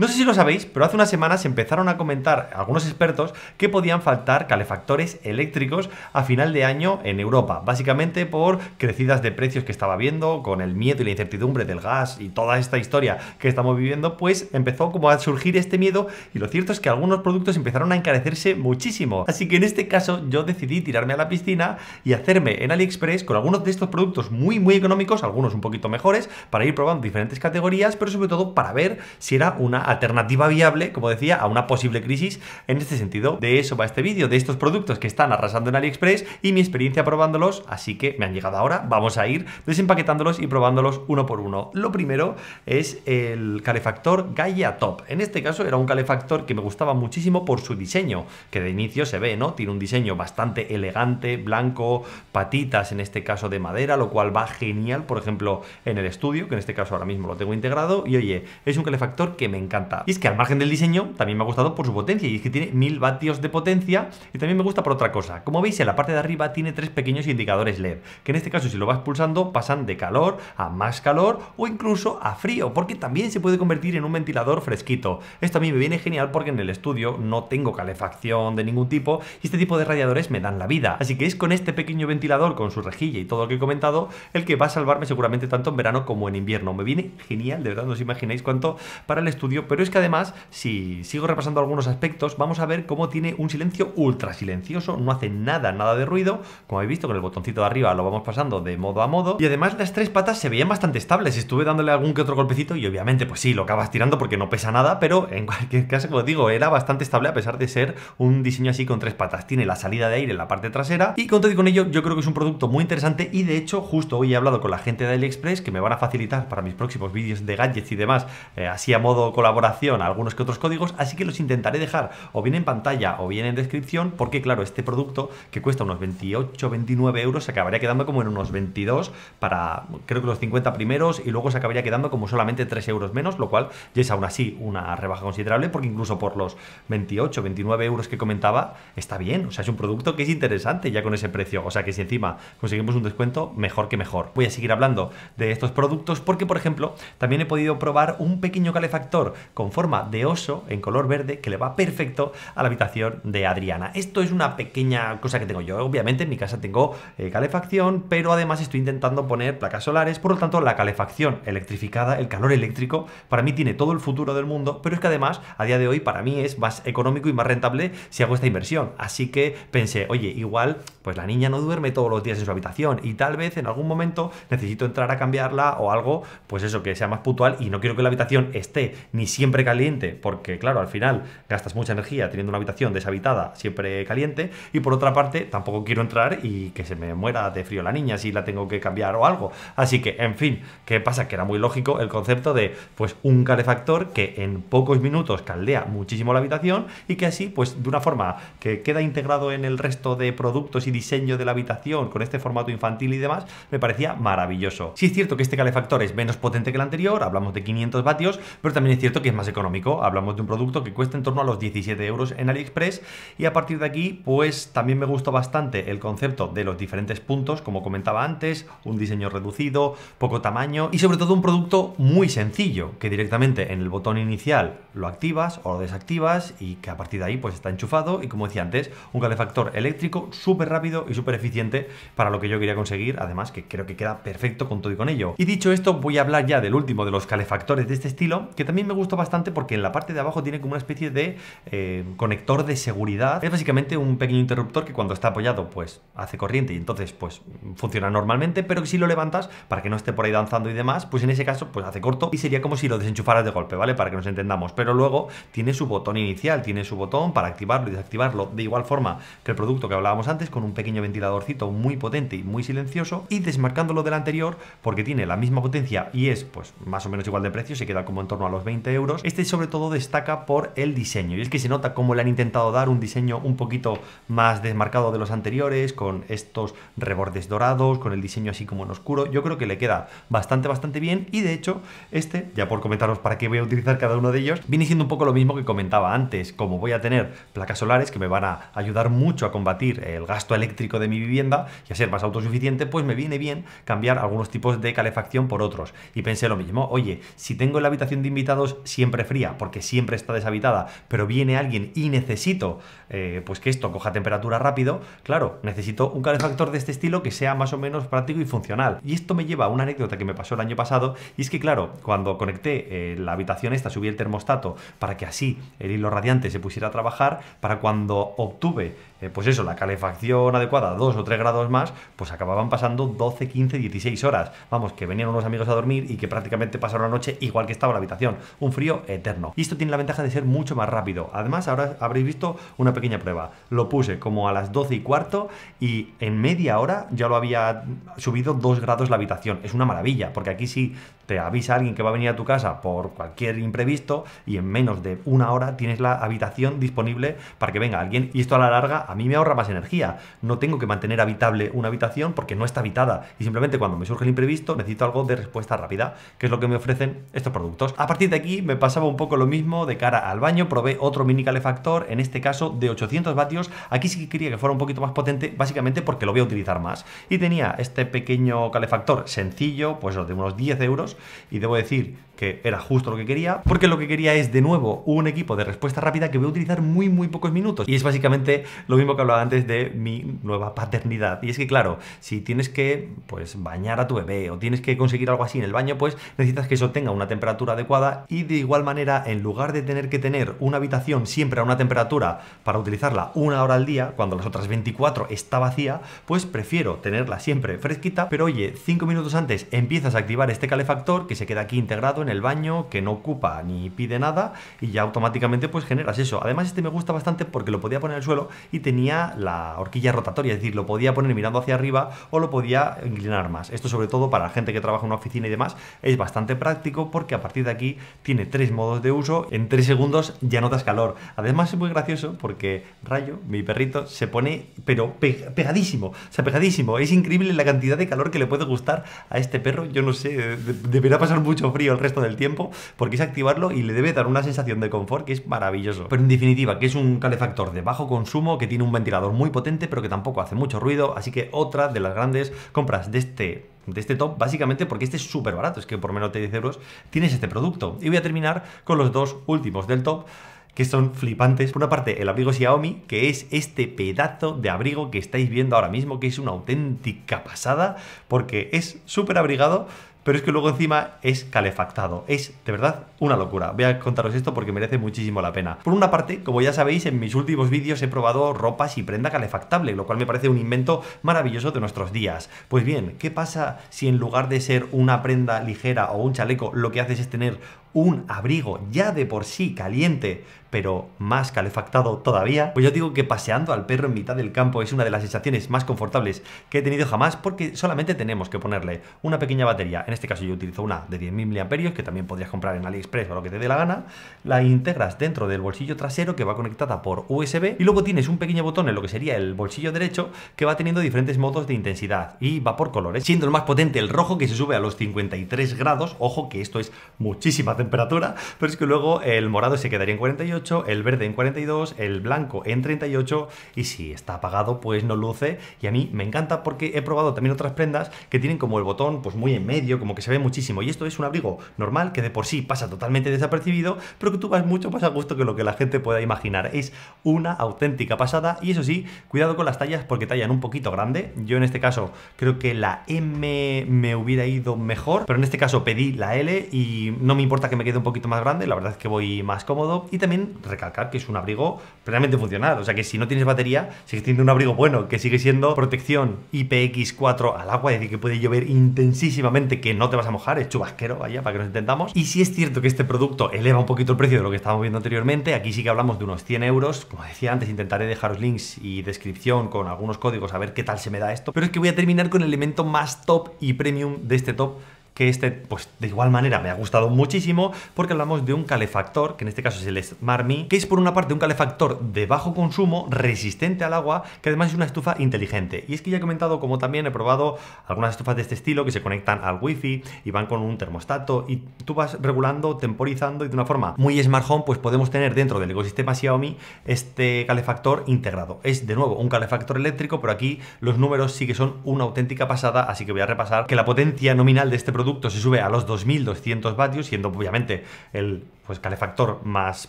No sé si lo sabéis, pero hace unas semanas empezaron a comentar algunos expertos que podían faltar calefactores eléctricos a final de año en Europa, básicamente por crecidas de precios que estaba viendo, con el miedo y la incertidumbre del gas y toda esta historia que estamos viviendo, pues empezó como a surgir este miedo y lo cierto es que algunos productos empezaron a encarecerse muchísimo. Así que en este caso yo decidí tirarme a la piscina y hacerme en AliExpress con algunos de estos productos muy muy económicos, algunos un poquito mejores, para ir probando diferentes categorías, pero sobre todo para ver si era una alternativa viable, como decía, a una posible crisis. En este sentido, de eso va este vídeo, de estos productos que están arrasando en AliExpress y mi experiencia probándolos, así que me han llegado ahora, vamos a ir desempaquetándolos y probándolos uno por uno. Lo primero es el calefactor Gaia Top. En este caso era un calefactor que me gustaba muchísimo por su diseño, que de inicio se ve, ¿no? Tiene un diseño bastante elegante, blanco, patitas en este caso de madera, lo cual va genial, por ejemplo, en el estudio, que en este caso ahora mismo lo tengo integrado, y oye, es un calefactor que me encanta y es que al margen del diseño, también me ha gustado por su potencia, y es que tiene 1000 vatios de potencia, y también me gusta por otra cosa. Como veis, en la parte de arriba tiene tres pequeños indicadores LED, que en este caso si lo vas pulsando pasan de calor a más calor o incluso a frío, porque también se puede convertir en un ventilador fresquito. Esto a mí me viene genial porque en el estudio no tengo calefacción de ningún tipo y este tipo de radiadores me dan la vida. Así que es con este pequeño ventilador, con su rejilla y todo lo que he comentado, el que va a salvarme seguramente tanto en verano como en invierno. Me viene genial, de verdad, no os imagináis cuánto para el estudio pero es que además, si sigo repasando algunos aspectos, vamos a ver cómo tiene un silencio ultra silencioso, no hace nada, nada de ruido, como habéis visto con el botoncito de arriba lo vamos pasando de modo a modo, y además las tres patas se veían bastante estables, estuve dándole algún que otro golpecito y obviamente pues sí, lo acabas tirando porque no pesa nada, pero en cualquier caso, como digo, era bastante estable a pesar de ser un diseño así con tres patas, tiene la salida de aire en la parte trasera, y con todo con ello yo creo que es un producto muy interesante y de hecho justo hoy he hablado con la gente de AliExpress que me van a facilitar para mis próximos vídeos de gadgets y demás, eh, así a modo colaborativo, a algunos que otros códigos, así que los intentaré dejar o bien en pantalla o bien en descripción, porque claro, este producto que cuesta unos 28, 29 euros se acabaría quedando como en unos 22 para creo que los 50 primeros y luego se acabaría quedando como solamente 3 euros menos, lo cual ya es aún así una rebaja considerable, porque incluso por los 28, 29 euros que comentaba, está bien, o sea, es un producto que es interesante ya con ese precio, o sea que si encima conseguimos un descuento, mejor que mejor. Voy a seguir hablando de estos productos porque, por ejemplo, también he podido probar un pequeño calefactor con forma de oso en color verde que le va perfecto a la habitación de Adriana. Esto es una pequeña cosa que tengo yo. Obviamente en mi casa tengo eh, calefacción, pero además estoy intentando poner placas solares, por lo tanto la calefacción electrificada, el calor eléctrico, para mí tiene todo el futuro del mundo, pero es que además a día de hoy para mí es más económico y más rentable si hago esta inversión. Así que pensé, oye, igual pues la niña no duerme todos los días en su habitación y tal vez en algún momento necesito entrar a cambiarla o algo, pues eso, que sea más puntual y no quiero que la habitación esté ni siempre caliente, porque claro, al final gastas mucha energía teniendo una habitación deshabitada siempre caliente, y por otra parte tampoco quiero entrar y que se me muera de frío la niña si la tengo que cambiar o algo. Así que, en fin, que pasa? Que era muy lógico el concepto de pues un calefactor que en pocos minutos caldea muchísimo la habitación y que así, pues de una forma que queda integrado en el resto de productos y diseño de la habitación con este formato infantil y demás, me parecía maravilloso. si es cierto que este calefactor es menos potente que el anterior, hablamos de 500 vatios, pero también es cierto que es más económico. Hablamos de un producto que cuesta en torno a los 17 euros en AliExpress y a partir de aquí pues también me gustó bastante el concepto de los diferentes puntos, como comentaba antes, un diseño reducido, poco tamaño y sobre todo un producto muy sencillo que directamente en el botón inicial lo activas o lo desactivas y que a partir de ahí pues está enchufado y como decía antes, un calefactor eléctrico súper rápido y súper eficiente para lo que yo quería conseguir, además que creo que queda perfecto con todo y con ello. Y dicho esto, voy a hablar ya del último de los calefactores de este estilo, que también me gusta bastante porque en la parte de abajo tiene como una especie de eh, conector de seguridad. Es básicamente un pequeño interruptor que cuando está apoyado pues hace corriente y entonces pues funciona normalmente, pero que si lo levantas para que no esté por ahí danzando y demás, pues en ese caso pues hace corto y sería como si lo desenchufaras de golpe, ¿vale? Para que nos entendamos. Pero luego tiene su botón inicial, tiene su botón para activarlo y desactivarlo de igual forma que el producto que hablábamos antes con un pequeño ventiladorcito muy potente y muy silencioso y desmarcándolo del anterior porque tiene la misma potencia y es pues más o menos igual de precio, se queda como en torno a los 20 euros este sobre todo destaca por el diseño. Y es que se nota cómo le han intentado dar un diseño un poquito más desmarcado de los anteriores, con estos rebordes dorados, con el diseño así como en oscuro. Yo creo que le queda bastante, bastante bien. Y de hecho, este, ya por comentaros para qué voy a utilizar cada uno de ellos, viene siendo un poco lo mismo que comentaba antes. Como voy a tener placas solares que me van a ayudar mucho a combatir el gasto eléctrico de mi vivienda y a ser más autosuficiente, pues me viene bien cambiar algunos tipos de calefacción por otros. Y pensé lo mismo, oye, si tengo en la habitación de invitados siempre fría, porque siempre está deshabitada, pero viene alguien y necesito eh, pues que esto coja temperatura rápido, claro, necesito un calefactor de este estilo que sea más o menos práctico y funcional. Y esto me lleva a una anécdota que me pasó el año pasado, y es que claro, cuando conecté eh, la habitación esta, subí el termostato para que así el hilo radiante se pusiera a trabajar, para cuando obtuve eh, pues eso, la calefacción adecuada, 2 o 3 grados más, pues acababan pasando 12, 15, 16 horas. Vamos, que venían unos amigos a dormir y que prácticamente pasaron la noche igual que estaba la habitación. Un frío eterno. Y esto tiene la ventaja de ser mucho más rápido. Además, ahora habréis visto una pequeña prueba. Lo puse como a las 12 y cuarto y en media hora ya lo había subido 2 grados la habitación. Es una maravilla, porque aquí sí te avisa alguien que va a venir a tu casa por cualquier imprevisto y en menos de una hora tienes la habitación disponible para que venga alguien. Y esto a la larga a mí me ahorra más energía. No tengo que mantener habitable una habitación porque no está habitada. Y simplemente cuando me surge el imprevisto necesito algo de respuesta rápida, que es lo que me ofrecen estos productos. A partir de aquí me pasaba un poco lo mismo de cara al baño. Probé otro mini calefactor, en este caso de 800 vatios. Aquí sí que quería que fuera un poquito más potente, básicamente porque lo voy a utilizar más. Y tenía este pequeño calefactor sencillo, pues de unos 10 euros, y debo decir que era justo lo que quería, porque lo que quería es de nuevo un equipo de respuesta rápida que voy a utilizar muy muy pocos minutos. Y es básicamente lo mismo que hablaba antes de mi nueva paternidad. Y es que claro, si tienes que pues bañar a tu bebé o tienes que conseguir algo así en el baño, pues necesitas que eso tenga una temperatura adecuada y de igual manera, en lugar de tener que tener una habitación siempre a una temperatura para utilizarla una hora al día, cuando las otras 24 está vacía, pues prefiero tenerla siempre fresquita, pero oye, 5 minutos antes empiezas a activar este calefactor que se queda aquí integrado en el baño, que no ocupa ni pide nada y ya automáticamente pues generas eso. Además este me gusta bastante porque lo podía poner en el suelo y tenía la horquilla rotatoria, es decir, lo podía poner mirando hacia arriba o lo podía inclinar más. Esto sobre todo para la gente que trabaja en una oficina y demás es bastante práctico porque a partir de aquí tiene tres modos de uso, en tres segundos ya notas calor. Además es muy gracioso porque Rayo, mi perrito, se pone pero pegadísimo, o sea, pegadísimo. Es increíble la cantidad de calor que le puede gustar a este perro, yo no sé de Debería pasar mucho frío el resto del tiempo, porque es activarlo y le debe dar una sensación de confort que es maravilloso. Pero en definitiva, que es un calefactor de bajo consumo, que tiene un ventilador muy potente, pero que tampoco hace mucho ruido, así que otra de las grandes compras de este de este top, básicamente porque este es súper barato, es que por menos de 10 euros tienes este producto. Y voy a terminar con los dos últimos del top que son flipantes. Por una parte, el abrigo Xiaomi, que es este pedazo de abrigo que estáis viendo ahora mismo, que es una auténtica pasada, porque es súper abrigado, pero es que luego encima es calefactado. Es de verdad una locura. Voy a contaros esto porque merece muchísimo la pena. Por una parte, como ya sabéis, en mis últimos vídeos he probado ropas y prenda calefactable, lo cual me parece un invento maravilloso de nuestros días. Pues bien, ¿qué pasa si en lugar de ser una prenda ligera o un chaleco, lo que haces es tener un abrigo ya de por sí caliente, pero más calefactado todavía, pues yo digo que paseando al perro en mitad del campo es una de las sensaciones más confortables que he tenido jamás porque solamente tenemos que ponerle una pequeña batería, este este caso yo utilizo una de 10.000 mAh que también podrías comprar en AliExpress o lo que te dé la gana, la integras dentro del bolsillo trasero que va conectada por USB y luego tienes un pequeño botón en lo que sería el bolsillo derecho que va teniendo diferentes modos de intensidad y va por colores, siendo el más potente el rojo que se sube a los 53 grados, ojo que esto es muchísima temperatura, pero es que luego el morado se quedaría en 48, el verde en 42, el blanco en 38 y si está apagado pues no luce y a mí me encanta porque he probado también otras prendas que tienen como el botón pues muy en medio como que se ve muchísimo. Y esto es un abrigo normal que de por sí pasa totalmente desapercibido, pero que tú vas mucho más a gusto que lo que la gente pueda imaginar. Es una auténtica pasada y eso sí, cuidado con las tallas porque tallan un poquito grande. Yo en este caso creo que la M me hubiera ido mejor, pero en este caso pedí la L y no me importa que me quede un poquito más grande, la verdad es que voy más cómodo. Y también recalcar que es un abrigo plenamente funcional, o sea que si no tienes batería, sigues teniendo un abrigo bueno, que sigue siendo protección IPX4 al agua, es decir, que puede llover intensísimamente, que no te vas a mojar, es chubasquero, vaya, para que nos intentamos. Y si es cierto que este producto eleva un poquito el precio de lo que estábamos viendo anteriormente, aquí sí que hablamos de unos 100 euros, como decía antes, intentaré dejaros links y descripción con algunos códigos a ver qué tal se me da esto, pero es que voy a terminar con el elemento más top y premium de este top, que este, pues de igual manera me ha gustado muchísimo porque hablamos de un calefactor, que en este caso es el Smart Me, que es por una parte un calefactor de bajo consumo, resistente al agua, que además es una estufa inteligente. Y es que ya he comentado como también he probado algunas estufas de este estilo que se conectan al wifi y van con un termostato y tú vas regulando, temporizando y de una forma muy smart pues podemos tener dentro del ecosistema Xiaomi este calefactor integrado. Es de nuevo un calefactor eléctrico, pero aquí los números sí que son una auténtica pasada, así que voy a repasar que la potencia nominal de este producto se sube a los 2200 vatios, siendo obviamente el pues, calefactor más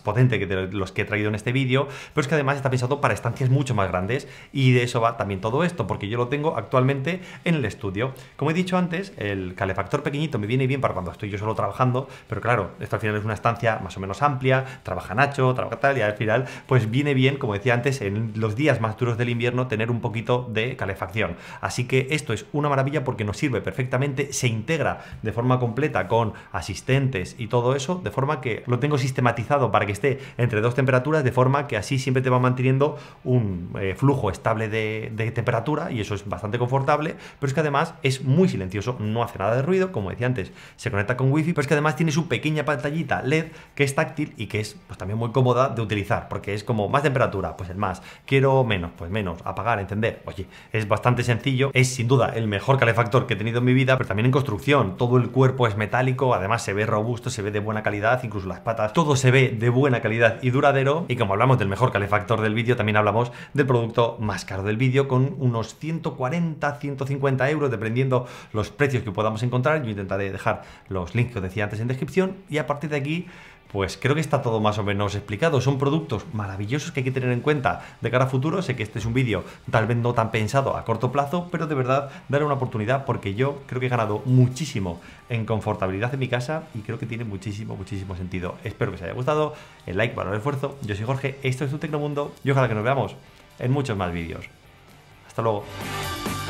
potente que de los que he traído en este vídeo, pero es que además está pensado para estancias mucho más grandes y de eso va también todo esto, porque yo lo tengo actualmente en el estudio. Como he dicho antes, el calefactor pequeñito me viene bien para cuando estoy yo solo trabajando, pero claro, esto al final es una estancia más o menos amplia, trabaja Nacho, trabaja tal, y al final pues viene bien, como decía antes, en los días más duros del invierno tener un poquito de calefacción. Así que esto es una maravilla porque nos sirve perfectamente, se integra de forma completa con asistentes y todo eso, de forma que lo tengo sistematizado para que esté entre dos temperaturas, de forma que así siempre te va manteniendo un eh, flujo estable de, temperatura y eso es bastante confortable, pero es que además es muy silencioso, no hace nada de ruido, como decía antes, se conecta con wifi, pero es que además tiene su pequeña pantallita LED que es táctil y que es pues, también muy cómoda de utilizar, porque es como más temperatura, pues el más, quiero menos, pues menos, apagar, entender, oye, es bastante sencillo, es sin duda el mejor calefactor que he tenido en mi vida, pero también en construcción, todo el cuerpo es metálico, además se ve robusto, se ve de buena calidad, incluso las patas. Todo se ve de buena calidad y duradero. Y como hablamos del mejor calefactor del vídeo, también hablamos del producto más caro del vídeo con unos 140, 150 euros dependiendo los precios que podamos encontrar. Yo intentaré dejar los links que os decía antes en descripción. Y a partir de aquí pues creo que está todo más o menos explicado. Son productos maravillosos que hay que tener en cuenta de cara a futuro. Sé que este es un vídeo tal vez no tan pensado a corto plazo, pero de verdad darle una oportunidad porque yo creo que he ganado muchísimo en confortabilidad en mi casa y creo que tiene muchísimo, muchísimo sentido. Espero que os haya gustado. El like para el esfuerzo. Yo soy Jorge, esto es un Tecnomundo y ojalá que nos veamos en muchos más vídeos. Hasta luego.